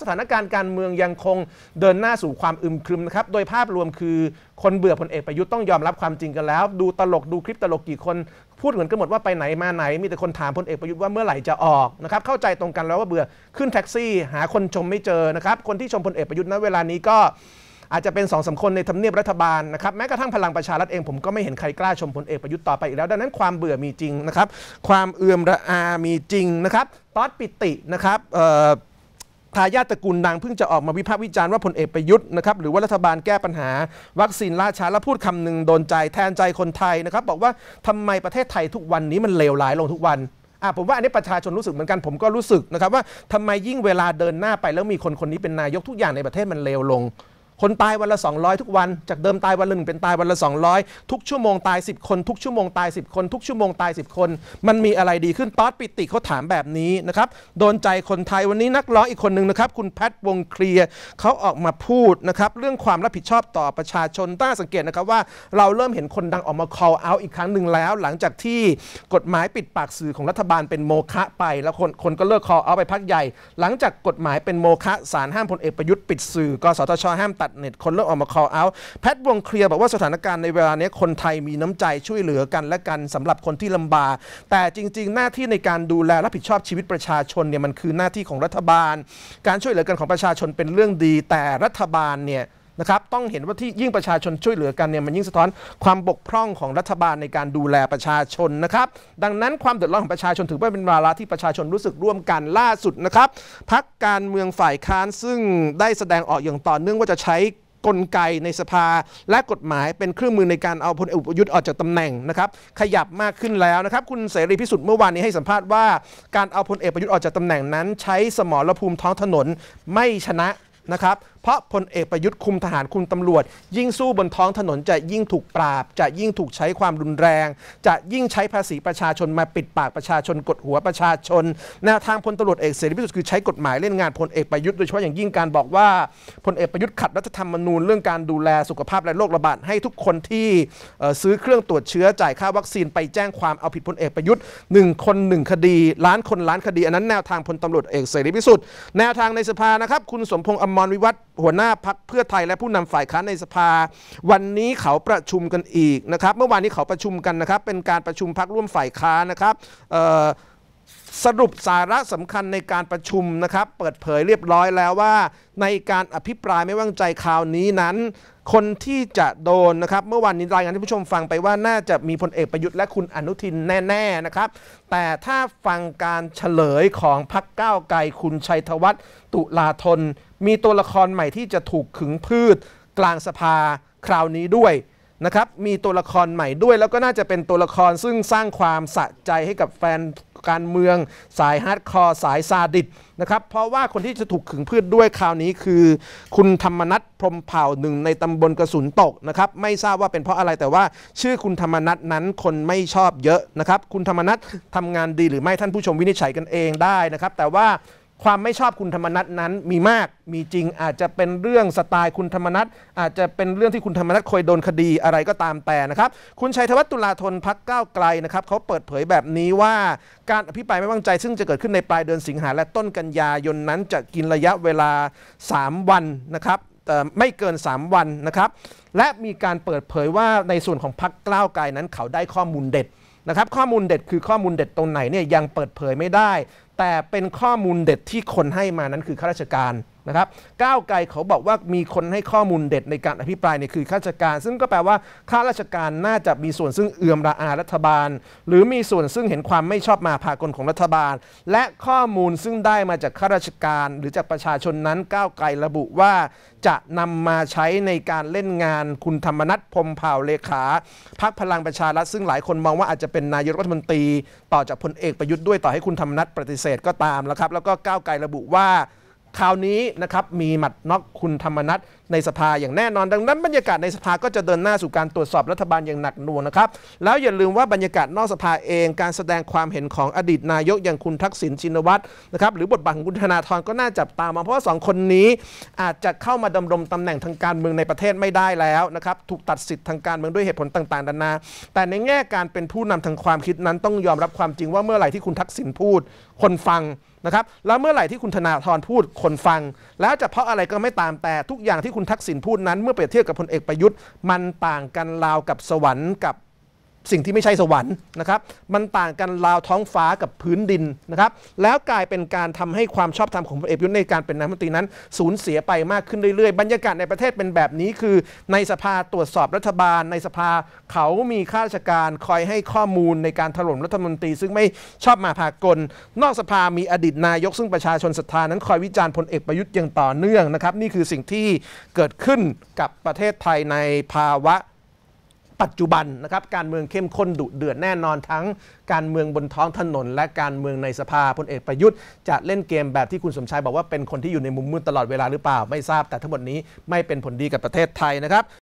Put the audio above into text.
สถานการณ์การเมืองยังคงเดินหน้าสู่ความอึมครึมนะครับ โดยภาพรวมคือคนเบื่อพลเอกประยุทธ์ต้องยอมรับความจริงกันแล้ว ดูตลกดูคลิปตลกกี่คนพูดเหมือนกันหมดว่าไปไหนมาไหน มีแต่คนถามพลเอกประยุทธ์ว่าเมื่อไหร่จะออกนะครับเข้าใจตรงกันแล้วว่าเบื่อขึ้นแท็กซี่ หาคนชมไม่เจอนะครับ คนที่ชมพลเอกประยุทธ์ณเวลานี้ก็อาจจะเป็นสองสาคนในทำเนียบรัฐบาลนะครับแม้กระทั่งพลังประชารัฐเอง ผมก็ไม่เห็นใครกล้าชมพลเอกประยุทธ์ต่อไปอีกแล้วดังนั้นความเบื่อมีจริงนะครับ ความเอื่อมระอามีจริงนะครับตอดปิตินะครับทายาทตระกูลดังเพิ่งจะออกมาวิพากษ์วิจารณ์ว่าพลเอกประยุทธ์นะครับหรือว่ารัฐบาลแก้ปัญหา วัคซีนล่าช้าแล้วพูดคำหนึ่งโดนใจ แทนใจคนไทยนะครับบอกว่าทำไมประเทศไทยทุกวันนี้มันเลวร้ายลงทุกวัน อ่าผมว่าอันนี้ประชาชนรู้สึกเหมือนกัน ผมก็รู้สึกนะครับว่าทำไมยิ่งเวลาเดินหน้าไปแล้วมีคนคนนี้เป็นนายกทุกอย่างในประเทศมันเลวลงคนตายวันละ200 ทุกวันจากเดิมตายวันละหนึ่งเป็นตายวันละ200 ทุกชั่วโมงตาย 10 คนทุกชั่วโมงตาย10คนทุกชั่วโมงตาย10 คน มันมีอะไรดีขึ้นตอดปิติเขาถามแบบนี้นะครับโดนใจคนไทยวันนี้นักร้องอีกคนหนึ่งนะครับคุณแพทวงเคลียร์เขาออกมาพูดนะครับเรื่องความรับผิดชอบต่อประชาชนต้าสังเกตนะครับว่าเราเริ่มเห็นคนดังออกมา call out อีกครั้งหนึ่งแล้ว หลังจากที่กฎหมายปิดปากสื่อของรัฐบาลเป็นโมฆะไปแล้วคนคนก็เลิก call out ไปพักใหญ่ หลังจากกฎหมายเป็นโมฆะศาลห้ามพลเอกประยุทธ์ปิดสื่อกสทชห้ามตัดดเน็ตคนเริ่มออกมา call out แพทย์วงเคลียร์ บอกว่าสถานการณ์ในเวลานี้ คนไทยมีน้ำใจช่วยเหลือกันและกันสำหรับคนที่ลำบากแต่จริงๆ หน้าที่ในการดูแลรับผิดชอบชีวิตประชาชนเนี่ยมันคือหน้าที่ของรัฐบาล การช่วยเหลือกันของประชาชนเป็นเรื่องดี แต่รัฐบาลเนี่ยนะครับ ต้องเห็นว่าที่ยิ่งประชาชน ช่วยเหลือกันเนี่ยมันยิ่งสะท้อนความบกพร่องของรัฐบาลในการดูแลประชาชนนะครับ ดังนั้นความเดือดร้อนของประชาชนถือว่าเป็นวาระที่ประชาชนรู้สึกร่วมกันล่าสุดนะครับ พักการเมืองฝ่ายค้านซึ่งได้แสดงออกอย่างต่อเนื่องว่าจะใช้กลไกในสภา และกฎหมายเป็นเครื่องมือในการเอาพลเอกประยุทธ์ออกจากตำแหน่งนะครับขยับมากขึ้นแล้วนะครับ คุณเสรีพิสุทธิ์เมื่อวานนี้ให้สัมภาษณ์ว่าการเอาพลเอกประยุทธ์ออกจากตำแหน่งนั้นใช้สมรภูมิท้องถนนไม่ชนะนะครับเพราะพลเอกประยุทธ์คุมทหารคุมตำรวจ ยิ่งสู้บนท้องถนนจะยิ่งถูกปราบ จะยิ่งถูกใช้ความรุนแรง จะยิ่งใช้ภาษีประชาชนมาปิดปากประชาชนกดหัวประชาชนแนวทางพลตำรวจเอกเสรีพิสุทธิ์คือใช้กฎหมายเล่นงานพลเอกประยุทธ์โดยเฉพาะอย่างยิ่งการบอกว่าพลเอกประยุทธ์ขัดรัฐธรรมนูญเรื่องการดูแลสุขภาพและโรคระบาด ให้ทุกคนที่ซื้อเครื่องตรวจเชื้อจ่ายค่าวัคซีนไปแจ้งความเอาผิดพลเอกประยุทธ์1คน1คดีล้านคนล้านคดีอันนั้นแนวทางพลตำรวจเอกเสรีพิสุทธิ์แนวทางในสภานะครับคุณสมพงษ์อมรวิวัฒหัวหน้าพักเพื่อไทยและผู้นำฝ่ายค้านในสภา วันนี้เขาประชุมกันอีกนะครับ เมื่อวานนี้เขาประชุมกันนะครับ เป็นการประชุมพักร่วมฝ่ายค้านนะครับสรุปสาระสำคัญในการประชุมนะครับ เปิดเผยเรียบร้อยแล้วว่า ในการอภิปรายไม่ว่างใจคราวนี้นั้น คนที่จะโดนนะครับ เมื่อวันนี้ รายงานที่ผู้ชมฟังไปว่าน่าจะมีพลเอกประยุทธ์และคุณอนุทินแน่ๆนะครับ แต่ถ้าฟังการเฉลยของพักก้าวไกลคุณชัยธวัฒน์ตุลาธนมีตัวละครใหม่ที่จะถูกขึงพืช กลางสภาคราวนี้ด้วยนะครับมีตัวละครใหม่ด้วย แล้วก็น่าจะเป็นตัวละครซึ่งสร้างความสะใจให้กับแฟนการเมืองสายฮาร์ดคอร์สายซาดิสนะครับเพราะว่าคนที่จะถูกขึงพืชด้วยคราวนี้คือ คุณธรรมนัทพรมเผ่าหนึ่งในตำบลกระสุนตกนะครับไม่ทราบว่าเป็นเพราะอะไรแต่ว่า ชื่อคุณธรรมนัทนั้นคนไม่ชอบเยอะนะครับ คุณธรรมนัททำงานดีหรือไม่ท่านผู้ชมวินิจฉัยกันเองได้นะครับ แต่ว่าความไม่ชอบคุณธรรมนัทนั้นมีมาก มีจริงอาจจะเป็นเรื่องสไตล์คุณธรรมนัทอาจจะเป็นเรื่องที่คุณธรรมนัทเคยโดนคดีอะไรก็ตามแต่นะครับ คุณชัยธวัฒน์ตุลาธนพักก้าวไกลนะครับเขาเปิดเผยแบบนี้ว่าการอภิปรายไม่วางใจ ซึ่งจะเกิดขึ้นในปลายเดือนสิงหาและต้นกันยายนนั้น จะกินระยะเวลา 3 วันนะครับไม่เกิน 3 วันนะครับและมีการเปิดเผยว่าในส่วนของพักก้าวไกลนั้นเขาได้ข้อมูลเด็ดนะครับ ข้อมูลเด็ดคือข้อมูลเด็ดตรงไหนเนี่ยยังเปิดเผยไม่ได้แต่เป็นข้อมูลเด็ดที่คนให้มานั้นคือข้าราชการนะครับก้าวไกลเขาบอกว่ามีคนให้ข้อมูลเด็ดในการอภิปรายเนี่ยคือข้าราชการ ซึ่งก็แปลว่าข้าราชการน่าจะมีส่วนซึ่งเอื่อมระอารัฐบาล หรือมีส่วนซึ่งเห็นความไม่ชอบมาพากลของรัฐบาล และข้อมูลซึ่งได้มาจากข้าราชการ หรือจากประชาชนนั้นก้าวไกลระบุว่า จะนำมาใช้ในการเล่นงาน คุณธรรมนัทพมเผ่าเลขาพักพลังประชารัฐซึ่งหลายคนมองว่าอาจจะเป็นนายกรัฐมนตรี ต่อจากพลเอกประยุทธ์ด้วยต่อให้คุณธรรมนัทปฏิเสษก็ตามแล้วครับ แล้วก็ก้าวไกลระบุว่าคราวนี้นะครับมีหมัดน็อกคุณธรรมนัทในสภาอย่างแน่นอน ดังนั้นบรรยากาศในสภาก็จะเดินหน้าสู่การตรวจสอบรัฐบาลอย่างหนักหน่วงนะครับแล้วอย่าลืมว่าบรรยากาศนอกสภาเองการแสดงความเห็นของอดีตนายกอย่างคุณทักษิณชินวัตรนะครับหรือบทบาทของคุณธนาธรก็น่าจับตามองเพราะว่าสองคนนี้อาจจะเข้ามาดำรงตำแหน่งทางการเมืองในประเทศไม่ได้แล้วนะครับถูกตัดสิทธิ์ทางการเมืองด้วยเหตุผลต่างๆนานาแต่ในแง่การเป็นผู้นำทางความคิดนั้น ต้องยอมรับความจริงว่าเมื่อไหร่ที่คุณทักษิณพูด คนฟังนะครับแล้วเมื่อไหร่ที่คุณธนาธรพูดคนฟัง แล้วจะเพราะอะไรก็ไม่ตามแต่ทุกอย่างที่คุณทักษิณพูดนั้น เมื่อเปรียบเทียบกับพลเอกประยุทธ์ มันต่างกันราวกับสวรรค์กับสิ่งที่ไม่ใช่สวรรค์นะครับ มันต่างกันราวท้องฟ้ากับพื้นดินนะครับ แล้วกลายเป็นการทำให้ความชอบธรรมของพลเอกยุทธในการเป็นนายกรัฐมนตรีนั้น สูญเสียไปมากขึ้นเรื่อยๆ บรรยากาศในประเทศเป็นแบบนี้คือในสภาตรวจสอบรัฐบาลในสภาเขามีข้าราชการคอยให้ข้อมูลในการถล่มรัฐมนตรี ซึ่งไม่ชอบมาพากล นอกสภามีอดีตนายกซึ่งประชาชนศรัทธานั้นคอยวิจารณ์พลเอกประยุทธ์อย่างต่อเนื่องนะครับ นี่คือสิ่งที่เกิดขึ้นกับประเทศไทยในภาวะปัจจุบันนะครับการเมืองเข้มข้นดุเดือดแน่นอนทั้ง การเมืองบนท้องถนน และการเมืองในสภาพลเอกประยุทธ์ จะเล่นเกมแบบที่คุณสมชายบอกว่าเป็นคนที่อยู่ในมุมมืดตลอดเวลาหรือเปล่า ไม่ทราบ แต่ทั้งหมดนี้ไม่เป็นผลดีกับประเทศไทยนะครับ